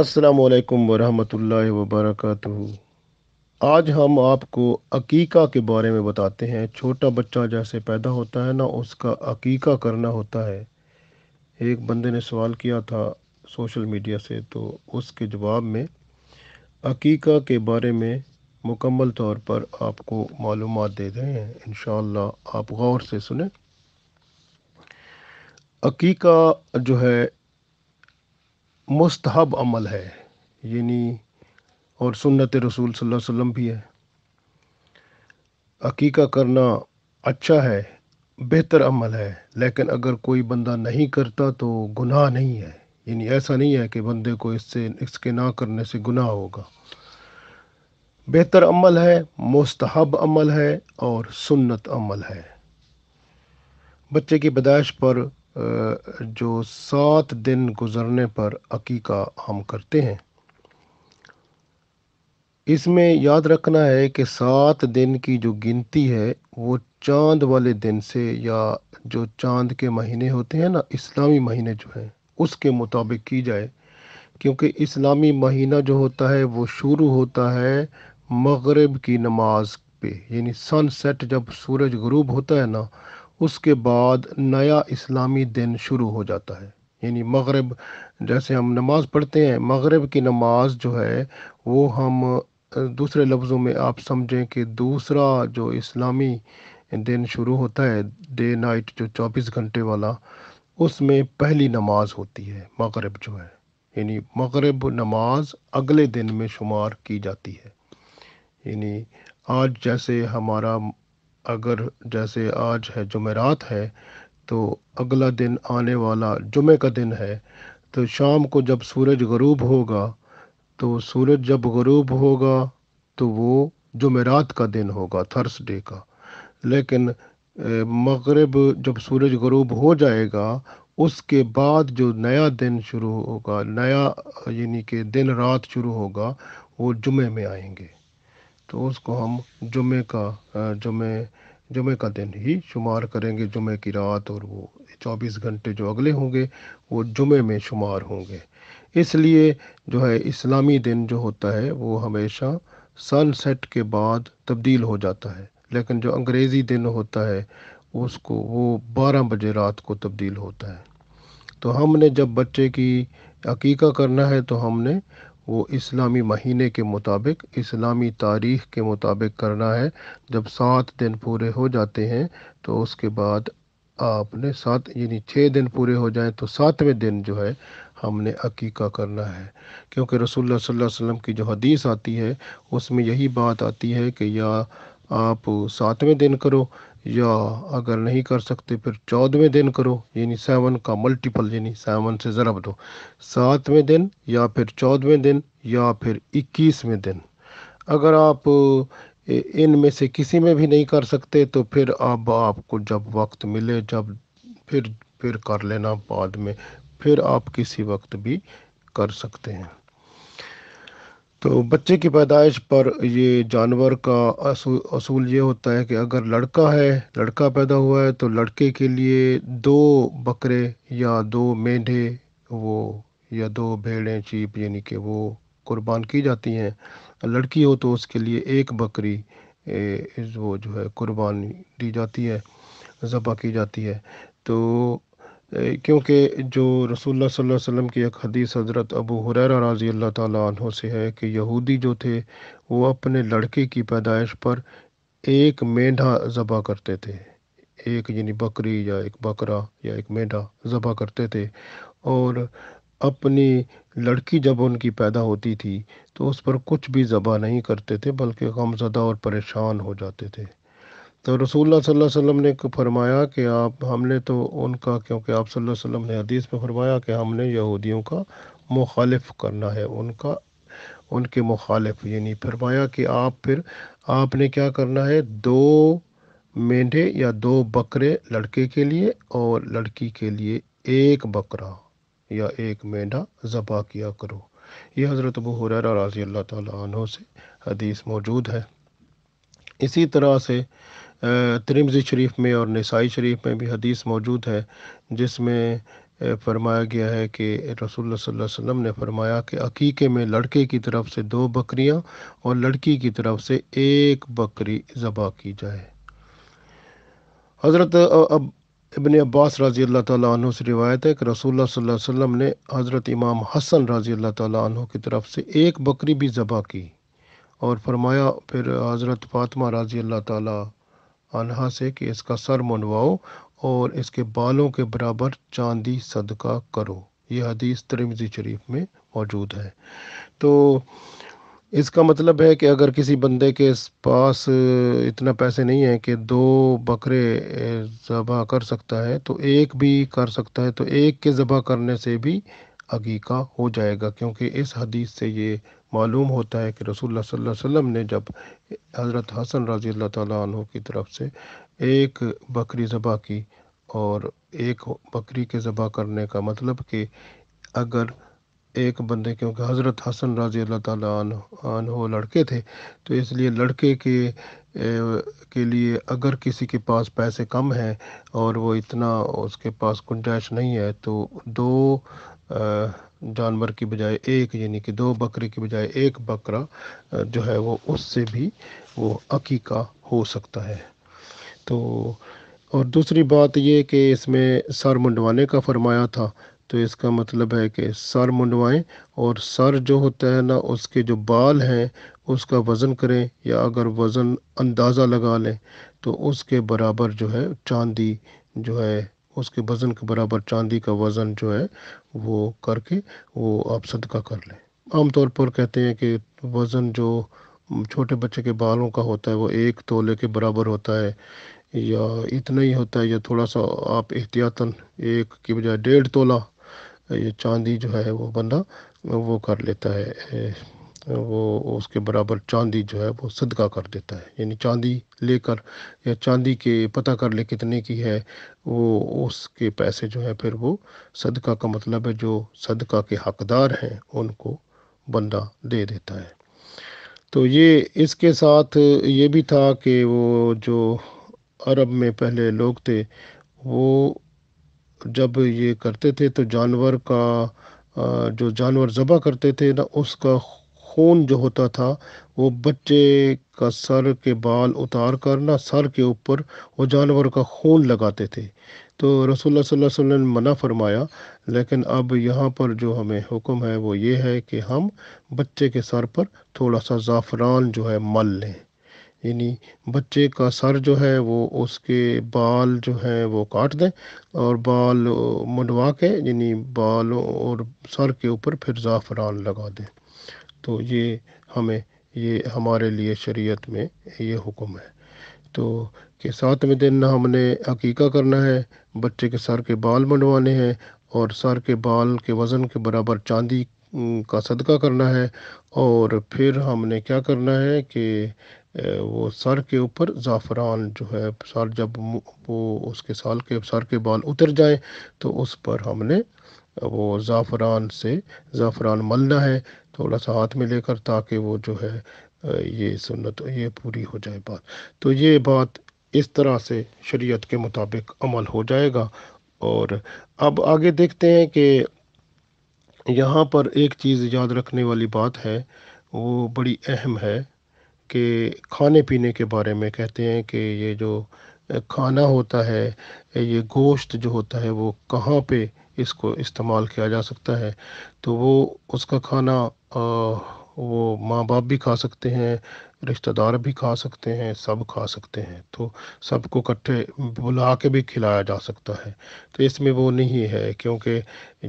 असलकम वरहमतुल्लाहि वबरकatuh आज हम आपको अकीका के बारे में बताते हैं छोटा बच्चा जैसे पैदा होता है ना उसका अकीका करना होता है एक बंदे ने सवाल किया था सोशल मीडिया से तो उसके जवाब में अकीका के बारे में मुकम्मल तौर पर आपको मालूम दे रहे हैं इन आप गौर से सुने अकीका जो है मस्तहब अमल है यानी और सुन्नत रसूल सल्लल्लाहु अलैहि वसल्लम भी है अकीका करना अच्छा है बेहतर अमल है लेकिन अगर कोई बंदा नहीं करता तो गुनाह नहीं है यानी ऐसा नहीं है कि बंदे को इससे इसके ना करने से गुनाह होगा बेहतर अमल है मस्तहब अमल है और सुन्नत अमल है बच्चे की पैदाइश पर जो सात दिन गुजरने पर अकीका हम करते हैं इसमें याद रखना है कि सात दिन की जो गिनती है वो चांद वाले दिन से या जो चांद के महीने होते हैं ना इस्लामी महीने जो हैं उसके मुताबिक की जाए क्योंकि इस्लामी महीना जो होता है वो शुरू होता है मगरब की नमाज पे यानी सनसेट जब सूरज गरूब होता है ना उसके बाद नया इस्लामी दिन शुरू हो जाता है यानी मगरब जैसे हम नमाज़ पढ़ते हैं मगरब की नमाज जो है वो हम दूसरे लफ्ज़ों में आप समझें कि दूसरा जो इस्लामी दिन शुरू होता है डे नाइट जो 24 घंटे वाला उसमें पहली नमाज होती है मगरब जो है यानी मगरब नमाज अगले दिन में शुमार की जाती है यानी आज जैसे हमारा अगर जैसे आज है जुमेरात है तो अगला दिन आने वाला जुमे का दिन है तो शाम को जब सूरज गरूब होगा तो सूरज जब गरूब होगा तो वो जुमेरात का दिन होगा थर्सडे का लेकिन मगरब जब सूरज गरूब हो जाएगा उसके बाद जो नया दिन शुरू होगा नया यानी कि दिन रात शुरू होगा वो जुमे में आएंगे तो उसको हम जुमे का जुमे जुमे का दिन ही शुमार करेंगे जुमे की रात और वो 24 घंटे जो अगले होंगे वो जुमे में शुमार होंगे इसलिए जो है इस्लामी दिन जो होता है वो हमेशा सनसेट के बाद तब्दील हो जाता है लेकिन जो अंग्रेज़ी दिन होता है उसको वो 12 बजे रात को तब्दील होता है तो हमने जब बच्चे की अकीका करना है तो हमने वो इस्लामी महीने के मुताबिक इस्लामी तारीख़ के मुताबिक करना है जब सात दिन पूरे हो जाते हैं तो उसके बाद आपने सात यानी छः दिन पूरे हो जाएं तो सातवें दिन जो है हमने अकीका करना है क्योंकि रसूलुल्लाह सल्लल्लाहु अलैहि वसल्लम की जो हदीस आती है उसमें यही बात आती है कि या आप सातवें दिन करो या अगर नहीं कर सकते फिर चौदहवें दिन करो यानी सेवन का मल्टीपल यानी सेवन से ज़रब दो सातवें दिन या फिर चौदहवें दिन या फिर इक्कीसवें दिन अगर आप इन में से किसी में भी नहीं कर सकते तो फिर अब आपको जब वक्त मिले जब फिर फिर कर लेना बाद में फिर आप किसी वक्त भी कर सकते हैं तो बच्चे की पैदाइश पर ये जानवर का असूल, ये होता है कि अगर लड़का है लड़का पैदा हुआ है तो लड़के के लिए दो बकरे या दो मेंढे वो या दो भेड़ें चीप यानी कि वो कुर्बान की जाती हैं लड़की हो तो उसके लिए एक बकरी वो जो है कुर्बानी दी जाती है ज़बह की जाती है तो क्योंकि जो रसूल सल्लल्लाहु वसम की एक हदीस हज़रत अबू हुरैरा रज़ी अल्लाह ताली से है कि यहूदी जो थे वो अपने लड़के की पैदाइश पर एक मेंढा ज़बा करते थे एक यानी बकरी या एक बकरा या एक मेंढा ज़बा करते थे और अपनी लड़की जब उनकी पैदा होती थी तो उस पर कुछ भी ज़बा नहीं करते थे बल्कि गमजदा और परेशान हो जाते थे तो रसूल वसल्लम ने फरमाया कि आप हमने तो उनका क्योंकि आप वसल्लम ने हदीस में फरमाया कि हमने यहूदियों का मुखालफ करना है उनका उनके मुखालफ यानी फरमाया कि आप फिर आपने क्या करना है दो मेंढे या दो बकरे लड़के के लिए और लड़की के लिए एक बकरा या एक मेंढा ज़बा किया करो ये हज़रत अबू हुररा रजी अल्लाह ताला से हदीस मौजूद है इसी तरह से तिरमजी शरीफ में और नसाई शरीफ में भी हदीस मौजूद है जिसमें फरमाया गया है कि रसूल वसम ने फरमाया कि अकीके में लड़के की तरफ से दो बकरियाँ और लड़की की तरफ से एक बकरी ज़बा की जाए हज़रत अब इबन अब्बास रज़ी अल्लाह तु से रिवायत है कि रसूल वसम ने हज़रत इमाम हसन रज़ी अल्लाह तु की तरफ से एक बकरी भी ज़बा की और फरमाया फिर हज़रत फ़ातिमा रज़ी अल्लाह अल्लाह से कि इसका सर मनवाओ और इसके बालों के बराबर चांदी सदका करो यह हदीस तिरमजी शरीफ में मौजूद है तो इसका मतलब है कि अगर किसी बंदे के पास इतना पैसे नहीं है कि दो बकरे ज़बा कर सकता है तो एक भी कर सकता है तो एक के ज़बा करने से भी अगीका हो जाएगा क्योंकि इस हदीस से ये मालूम होता है कि रसूल सल्लल्लाहु अलैहि वसल्लम ने जब हज़रत हसन रजी अल्लाह तु की तरफ से एक बकरी ज़बह की और एक बकरी के ज़बह करने का मतलब कि अगर एक बंदे क्योंकि हज़रत हसन रजी अल्लाह तहो लड़के थे तो इसलिए लड़के के के लिए अगर किसी के पास पैसे कम हैं और वो इतना उसके पास गुंजाइश नहीं है तो दो आ, जानवर की बजाय एक यानी कि दो बकरे की बजाय एक बकरा जो है वो उससे भी वो अकीका हो सकता है तो और दूसरी बात ये कि इसमें सर मुंडवाने का फरमाया था तो इसका मतलब है कि सर मुंडवाएं और सर जो होता है ना उसके जो बाल हैं उसका वज़न करें या अगर वज़न अंदाज़ा लगा लें तो उसके बराबर जो है चांदी जो है उसके वज़न के बराबर चांदी का वज़न जो है वो करके वो आप सदका कर लें आमतौर पर कहते हैं कि वज़न जो छोटे बच्चे के बालों का होता है वो एक तोले के बराबर होता है या इतना ही होता है या थोड़ा सा आप एहतियातन एक की बजाय डेढ़ तोला ये चांदी जो है वो बंदा वो कर लेता है वो उसके बराबर चांदी जो है वो सदका कर देता है यानी चांदी लेकर या चांदी के पता कर ले कितने की है वो उसके पैसे जो है फिर वो सदका का मतलब है जो सदका के हकदार हैं उनको बंदा दे देता है तो ये इसके साथ ये भी था कि वो जो अरब में पहले लोग थे वो जब ये करते थे तो जानवर का जो जानवर ज़बह करते थे ना उसका खून जो होता था वो बच्चे का सर के बाल उतार कर ना सर के ऊपर वो जानवर का खून लगाते थे तो रसोल्ला वसल्लम ने मना फरमाया लेकिन अब यहाँ पर जो हमें हुक्म है वो ये है कि हम बच्चे के सर पर थोड़ा सा ज़ाफ़रान जो है मल लें यानी बच्चे का सर जो है वो उसके बाल जो है वो काट दें और बाल मंडवा के यानी बालों और सर के ऊपर फिर ज़ाफ़रान लगा दें तो ये हमें ये हमारे लिए शरीयत में ये हुक्म है तो कि सातवें दिन हमने अकीका करना है बच्चे के सर के बाल मंडवाने हैं और सर के बाल के वज़न के बराबर चांदी का सदका करना है और फिर हमने क्या करना है कि वो सर के ऊपर ज़ाफ़रान जो है सर जब वो उसके साल के सर के बाल उतर जाए तो उस पर हमने वो ज़ाफ़रान से ज़ाफ़रान मलना है थोड़ा सा हाथ में लेकर ताकि वो जो है ये सुन्नत ये पूरी हो जाए बात तो ये बात इस तरह से शरीयत के मुताबिक अमल हो जाएगा और अब आगे देखते हैं कि यहाँ पर एक चीज़ याद रखने वाली बात है वो बड़ी अहम है कि खाने पीने के बारे में कहते हैं कि ये जो खाना होता है ये गोश्त जो होता है वो कहाँ पे इसको इस्तेमाल किया जा सकता है तो वो उसका खाना वो माँ बाप भी खा सकते हैं रिश्तेदार भी खा सकते हैं सब खा सकते हैं तो सबको इकट्ठे बुला के भी खिलाया जा सकता है तो इसमें वो नहीं है क्योंकि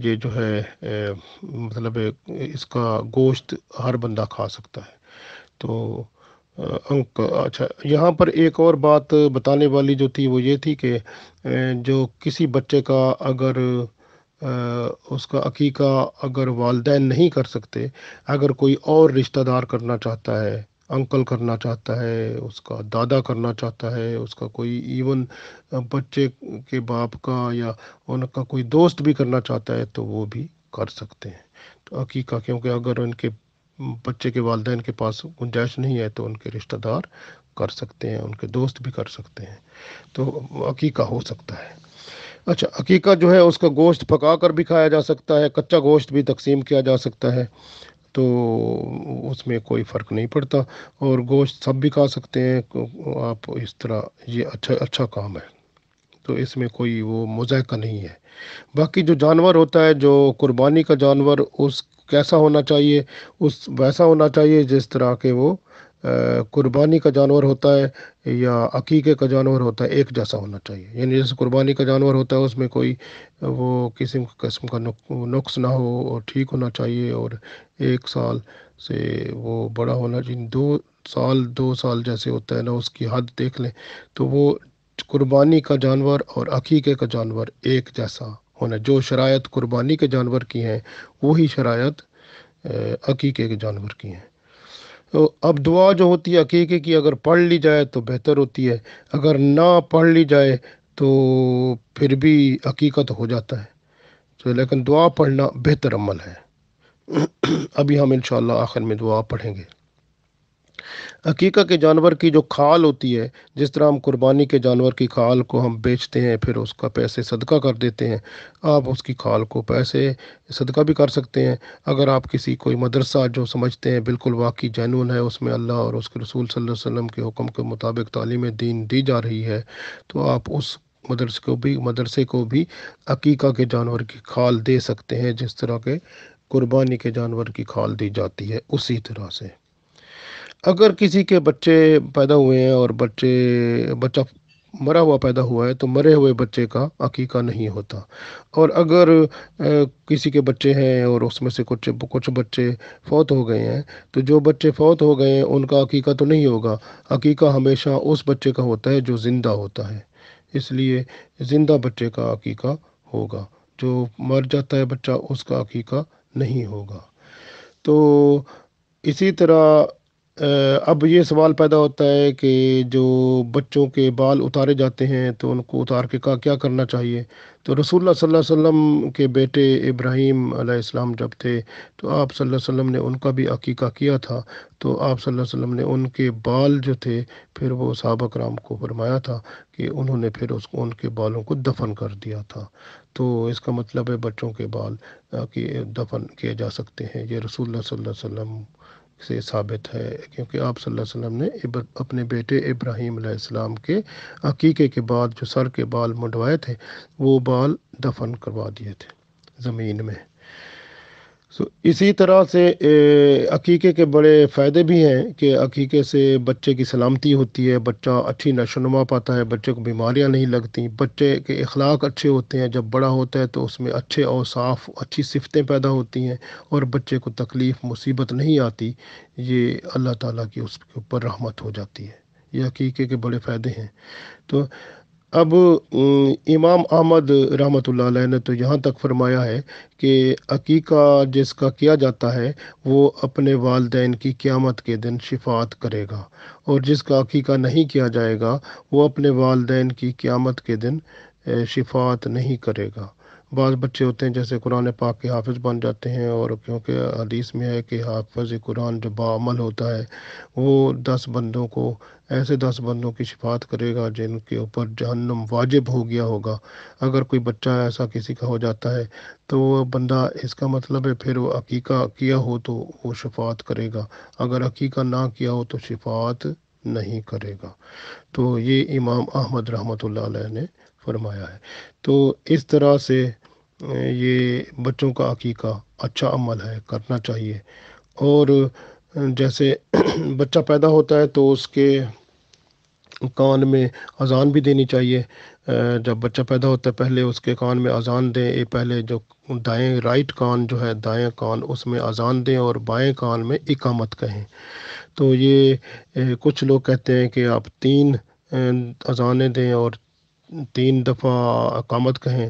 ये जो है ए, मतलब इसका गोश्त हर बंदा खा सकता है तो अंक अच्छा यहाँ पर एक और बात बताने वाली जो थी वो ये थी कि जो किसी बच्चे का अगर उसका अकीका अगर वालदेन नहीं कर सकते अगर कोई और रिश्तेदार करना चाहता है अंकल करना चाहता है उसका दादा करना चाहता है उसका कोई इवन बच्चे के बाप का या उनका कोई दोस्त भी करना चाहता है तो वो भी कर सकते हैं तो अकीका क्योंकि अगर उनके बच्चे के वालदेन के पास गुंजाइश नहीं है तो उनके रिश्तेदार कर सकते हैं उनके दोस्त भी कर सकते हैं तो अकीका हो सकता है अच्छा अकीका जो है उसका गोश्त पका कर भी खाया जा सकता है कच्चा गोश्त भी तकसीम किया जा सकता है तो उसमें कोई फ़र्क नहीं पड़ता और गोश्त सब भी खा सकते हैं आप इस तरह ये अच्छा अच्छा काम है तो इसमें कोई वो मजायका नहीं है बाकी जो जानवर होता है जो कुर्बानी का जानवर उस कैसा होना चाहिए उस वैसा होना चाहिए जिस तरह के वो कुर्बानी का जानवर होता है या अकीके का जानवर होता है एक जैसा होना चाहिए यानी जैसे कुर्बानी का जानवर होता है उसमें कोई वो किसी किस्म का नुक्स ना हो और ठीक होना चाहिए और एक साल से वो बड़ा होना चाहिए दो साल दो साल जैसे होता है ना उसकी हद देख लें तो वो कुर्बानी का जानवर और अकीके का जानवर एक जैसा होना जो शरायत कुर्बानी के जानवर की हैं वही शरायत अकीके के जानवर की हैं तो अब दुआ जो होती है अकीके की अगर पढ़ ली जाए तो बेहतर होती है अगर ना पढ़ ली जाए तो फिर भी हकीकत हो जाता है तो लेकिन दुआ पढ़ना बेहतर अमल है अभी हम इन आखिर में दुआ पढ़ेंगे हकीका के जानवर की जो खाल होती है जिस तरह हम कुर्बानी के जानवर की खाल को हम बेचते हैं फिर उसका पैसे सदका कर देते हैं आप उसकी खाल को पैसे सदका भी कर सकते हैं अगर आप किसी कोई मदरसा जो समझते हैं बिल्कुल वाकई जैनून है उसमें अल्लाह और उसके रसूल सल्लल्लाहु अलैहि वसल्लम के हुक्म के मुताबिक तालीम दीन दी जा रही है तो आप उस मदरसे को भी मदरसे को भी अकीका के जानवर की खाल दे सकते हैं जिस तरह के कुर्बानी के जानवर की खाल दी जाती है उसी तरह से अगर किसी के बच्चे पैदा हुए हैं और बच्चे बच्चा मरा हुआ पैदा हुआ है तो मरे हुए बच्चे का अकीका नहीं होता और अगर ए, किसी के बच्चे हैं और उसमें से कुछ कुछ बच्चे फौत हो गए हैं तो जो बच्चे फौत हो गए हैं उनका अकीका तो नहीं होगा अकीका हमेशा उस बच्चे का होता है जो ज़िंदा होता है इसलिए ज़िंदा बच्चे का अकीका होगा जो मर जाता है बच्चा उसका अकीका नहीं होगा तो इसी तरह अब ये सवाल पैदा होता है कि जो बच्चों के बाल उतारे जाते हैं तो उनको उतार के का क्या करना चाहिए तो रसूल सल्लल्लाहु अलैहि वसल्लम के बेटे इब्राहिम अलैहिस्सलाम जब थे तो आप सल्लल्लाहु अलैहि वसल्लम ने उनका भी अकीका किया था तो आप सल्लल्लाहु अलैहि वसल्लम ने उनके बाल जो थे फिर वो साहबा कराम को फरमाया था कि उन्होंने फिर उसको उनके बालों को दफन कर दिया था तो इसका मतलब है बच्चों के बाल कि दफन किए जा सकते हैं ये रसूल सल्लल्लाहु अलैहि वसल्लम से साबित है क्योंकि आप वसल्लम ने अपने बेटे इब्राहिम अलैहिस्सलाम के अकीके के बाद जो सर के बाल मुंडवाए थे वो बाल दफन करवा दिए थे ज़मीन में सो इसी तरह से अकीके के बड़े फ़ायदे भी हैं कि अकीके से बच्चे की सलामती होती है बच्चा अच्छी नशोनुमा पाता है बच्चे को बीमारियां नहीं लगती बच्चे के अखलाक अच्छे होते हैं जब बड़ा होता है तो उसमें अच्छे और साफ़ अच्छी सिफतें पैदा होती हैं और बच्चे को तकलीफ़ मुसीबत नहीं आती ये अल्लाह ताला की उसके ऊपर रहमत हो जाती है ये अकीके के बड़े फ़ायदे हैं तो अब इमाम अहमद रहमत ने तो यहाँ तक फरमाया है कि अकीका जिसका किया जाता है वो अपने वालदेन की क़्यामत के दिन शिफात करेगा और जिसका अकीका नहीं किया जाएगा वो अपने वालदेन की क़्यामत के दिन शिफात नहीं करेगा बाज़ बच्चे होते हैं जैसे कुरान पाक के हाफिज बन जाते हैं और क्योंकि हदीस में है कि हाफज कुरान जो बामल होता है वो दस बंदों को ऐसे दस बंदों की शिफात करेगा जिनके ऊपर जहन्नम वाजिब हो गया होगा अगर कोई बच्चा ऐसा किसी का हो जाता है तो वह बंदा इसका मतलब है फिर वो अकीका किया हो तो वो शिफात करेगा अगर अकीका ना किया हो तो शिफात नहीं करेगा तो ये इमाम अहमद रहमत ने फरमाया है तो इस तरह से ये बच्चों का अकीका अच्छा अमल है करना चाहिए और जैसे बच्चा पैदा होता है तो उसके कान में अजान भी देनी चाहिए जब बच्चा पैदा होता है पहले उसके कान में अजान दें ये पहले जो दाएं राइट कान जो है दाएं कान उसमें अजान दें और बाएं कान में इकामत कहें तो ये कुछ लोग कहते हैं कि आप तीन अजानें दें और तीन दफ़ा अकामत कहें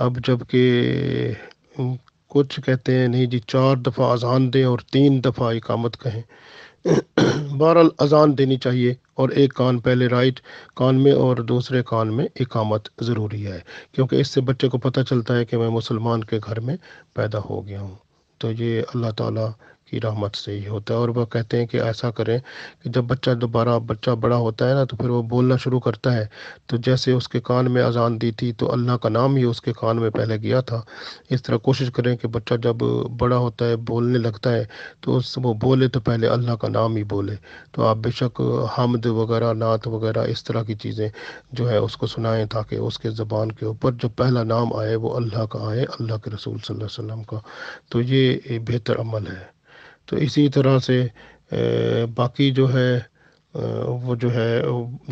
अब जबकि कुछ कहते हैं नहीं जी चार दफ़ा अजान दें और तीन दफ़ा इकामत कहें बहरहाल अजान देनी चाहिए और एक कान पहले राइट कान में और दूसरे कान में इकामत ज़रूरी है क्योंकि इससे बच्चे को पता चलता है कि मैं मुसलमान के घर में पैदा हो गया हूँ तो ये अल्लाह ताला की रहमत से ही होता है और वह कहते हैं कि ऐसा करें कि जब बच्चा दोबारा बच्चा बड़ा होता है ना तो फिर वो बोलना शुरू करता है तो जैसे उसके कान में अजान दी थी तो अल्लाह का नाम ही उसके कान में पहले गया था इस तरह कोशिश करें कि बच्चा जब बड़ा होता है बोलने लगता है तो उस वो बोले तो पहले अल्लाह का नाम ही बोले तो आप बेशक हमद वगैरह नात वगैरह इस तरह की चीज़ें जो है उसको सुनाएं ताकि उसके ज़बान के ऊपर जो पहला नाम आए वो अल्लाह का आए अल्लाह के रसूल सल्लल्लाहु अलैहि वसल्लम का तो ये बेहतर अमल है तो इसी तरह से बाकी जो है वो जो है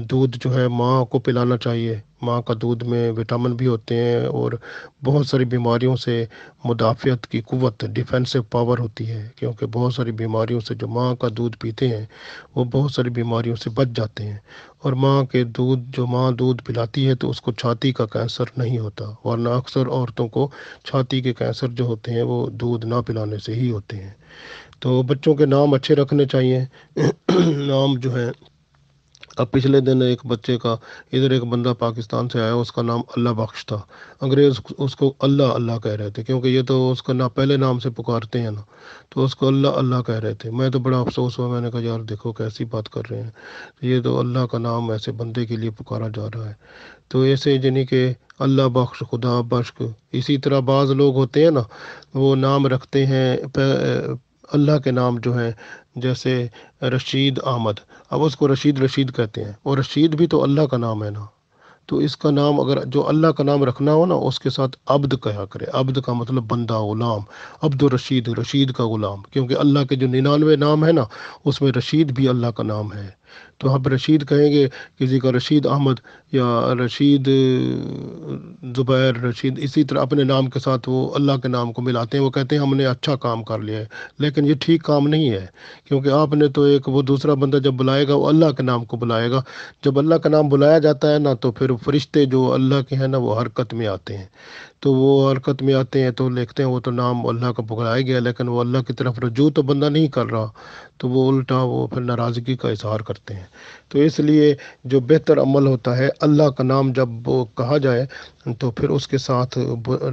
दूध जो है माँ को पिलाना चाहिए माँ का दूध में विटामिन भी होते हैं और बहुत सारी बीमारियों से मुदाफ़त की कुत डिफेंसिव पावर होती है क्योंकि बहुत सारी बीमारियों से जो माँ का दूध पीते हैं वो बहुत सारी बीमारियों से बच जाते हैं और माँ के दूध जो माँ दूध पिलाती है तो उसको छाती का कैंसर नहीं होता वरना अक्सर औरतों को छाती के कैंसर जो होते हैं वो दूध ना पिलाने से ही होते हैं तो बच्चों के नाम अच्छे रखने चाहिए नाम जो है अब पिछले दिन एक बच्चे का इधर एक बंदा पाकिस्तान से आया उसका नाम अल्लाह बख्श था अंग्रेज़ उसको अल्लाह अल्लाह कह रहे थे क्योंकि ये तो उसका ना पहले नाम से पुकारते हैं ना तो उसको अल्लाह अल्लाह कह रहे थे मैं तो बड़ा अफसोस हुआ मैंने कहा यार देखो कैसी बात कर रहे हैं ये तो अल्लाह का नाम ऐसे बंदे के लिए पुकारा जा रहा है तो ऐसे यानी कि अल्लाह बख्श खुदा बख्श इसी तरह बाज़ लोग होते हैं ना वो नाम रखते हैं अल्लाह के नाम जो हैं जैसे रशीद अहमद अब उसको रशीद रशीद कहते हैं और रशीद भी तो अल्लाह का नाम है ना तो इसका नाम अगर जो अल्लाह का नाम रखना हो ना उसके साथ अब्द कहा करे अब्द का मतलब बंदा गुलाम अब्दुल रशीद रशीद का गुलाम क्योंकि अल्लाह के जो निन्यानवे नाम है ना उसमें रशीद भी अल्लाह का नाम है तो आप रशीद कहेंगे किसी को रशीद अहमद या रशीद ज़ुबैर रशीद इसी तरह अपने नाम के साथ वो अल्लाह के नाम को मिलाते हैं वो कहते हैं हमने अच्छा काम कर लिया है लेकिन ये ठीक काम नहीं है क्योंकि आपने तो एक वो दूसरा बंदा जब बुलाएगा वो अल्लाह के नाम को बुलाएगा जब अल्लाह का नाम बुलाया जाता है ना तो फिर फरिश्ते जो अल्लाह के हैं ना वो हरकत में आते हैं तो वो हरकत में आते हैं तो लिखते हैं वो तो नाम अल्लाह का पकड़ाया गया लेकिन वो अल्लाह की तरफ रजू तो बंदा नहीं कर रहा तो वो उल्टा वो फिर नाराज़गी का इजहार करते हैं तो इसलिए जो बेहतर अमल होता है अल्लाह का नाम जब कहा जाए तो फिर उसके साथ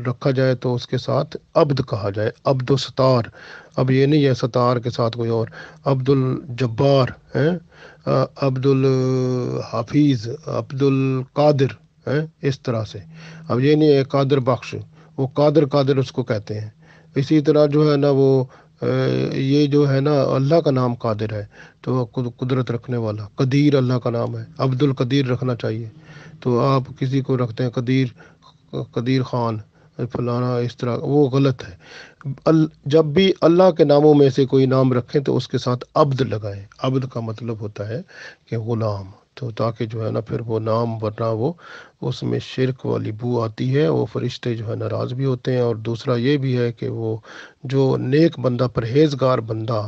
रखा जाए तो उसके साथ अब्द कहा जाए अब्दुलस्तार अब ये नहीं है सतार के साथ कोई और अब्दुल जब्बार हैं अब्दुल हाफिज़ अब्दुल कादिर है इस तरह से अब ये नहीं है कादर बख्श वो कादर कादर उसको कहते हैं इसी तरह जो है ना वो ये जो है ना अल्लाह का नाम कादिर है तो वह कुदरत रखने वाला कदीर अल्लाह का नाम है अब्दुल कदीर रखना चाहिए तो आप किसी को रखते हैं कदीर कदीर खान फलाना इस तरह वो गलत है अल जब भी अल्लाह के नामों में से कोई नाम रखें तो उसके साथ अब्द लगाएं अब्द का मतलब होता है कि ग़ुलाम तो ताकि जो है ना फिर वो नाम वरना वो उसमें शिरक वाली बू आती है वो फरिश्ते जो है नाराज़ भी होते हैं और दूसरा ये भी है कि वो जो नेक बंदा परहेजगार बंदा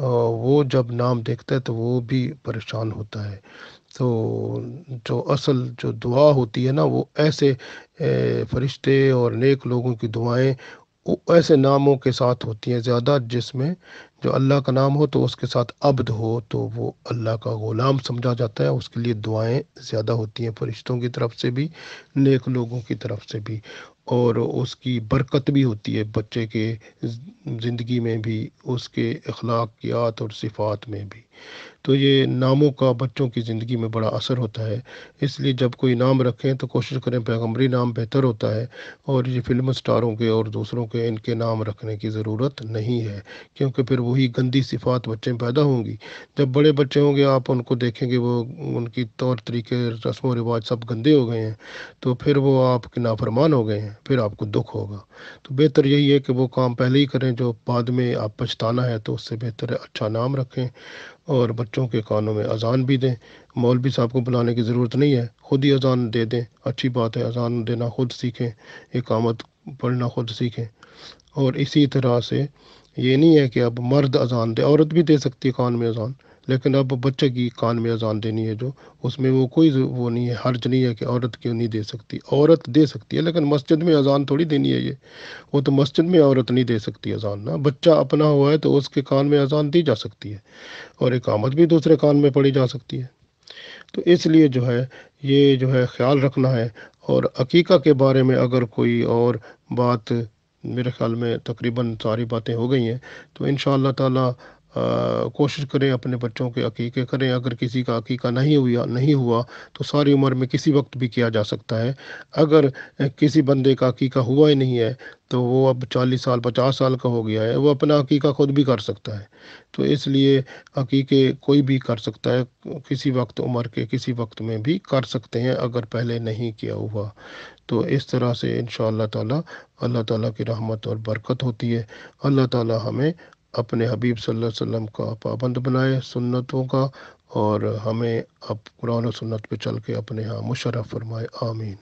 वो जब नाम देखता है तो वो भी परेशान होता है तो जो असल जो दुआ होती है ना वो ऐसे फरिश्ते और नेक लोगों की दुआएं ऐसे नामों के साथ होती हैं ज़्यादा जिसमें जो अल्लाह का नाम हो तो उसके साथ अब्द हो तो वो अल्लाह का ग़ुलाम समझा जाता है उसके लिए दुआएं ज़्यादा होती हैं फरिश्तों की तरफ से भी नेक लोगों की तरफ से भी और उसकी बरकत भी होती है बच्चे के ज़िंदगी में भी उसके अखलाकियात और सिफात में भी तो ये नामों का बच्चों की ज़िंदगी में बड़ा असर होता है इसलिए जब कोई नाम रखें तो कोशिश करें पैगम्बरी नाम बेहतर होता है और ये फिल्म स्टारों के और दूसरों के इनके नाम रखने की ज़रूरत नहीं है क्योंकि फिर वही गंदी सिफात बच्चे पैदा होंगी जब बड़े बच्चे होंगे आप उनको देखेंगे वो उनकी तौर तरीके रस्म रिवाज सब गंदे हो गए हैं तो फिर वो आपके नाफरमान हो गए हैं फिर आपको दुख होगा तो बेहतर यही है कि वो काम पहले ही करें जो बाद में आप पछताना है तो उससे बेहतर है अच्छा नाम रखें और बच्चों के कानों में अजान भी दें मौलवी साहब को बुलाने की ज़रूरत नहीं है ख़ुद ही अजान दे दें अच्छी बात है अजान देना ख़ुद सीखें एक इकामत पढ़ना ख़ुद सीखें और इसी तरह से ये नहीं है कि अब मर्द अजान दे औरत भी दे सकती है कान में अजान लेकिन अब बच्चे की कान में अजान देनी है जो उसमें वो कोई वो नहीं है हर्ज नहीं है कि औरत क्यों नहीं दे सकती औरत दे सकती है लेकिन मस्जिद में अजान थोड़ी देनी है ये वो तो मस्जिद में औरत नहीं दे सकती अजान ना बच्चा अपना हुआ है तो उसके कान में अजान दी जा सकती है और एक आमद भी दूसरे कान में पड़ी जा सकती है तो इसलिए जो है ये जो है ख्याल रखना है और अकीका के बारे में अगर कोई और बात मेरे ख्याल में तकरीबन सारी बातें हो गई हैं तो इन ताला कोशिश करें अपने बच्चों के अकीके करें अगर किसी का अकीका नहीं हुआ नहीं हुआ तो सारी उम्र में किसी वक्त भी किया जा सकता है अगर किसी बंदे का अकीका हुआ ही नहीं है तो वो अब चालीस साल पचास साल का हो गया है वो अपना अकीका खुद भी कर सकता है तो इसलिए अकीके कोई भी कर सकता है किसी वक्त उम्र के किसी वक्त में भी कर सकते हैं अगर पहले नहीं किया हुआ तो इस तरह से इन ताला अल्लाह ताला की रहमत और बरकत होती है अल्लाह ताला हमें अपने हबीब सल्लल्लाहु अलैहि वसल्लम का पाबंद बनाए सुन्नतों का और हमें अब कुरान और सुन्नत पे चल के अपने यहाँ मुशरफ फरमाए आमीन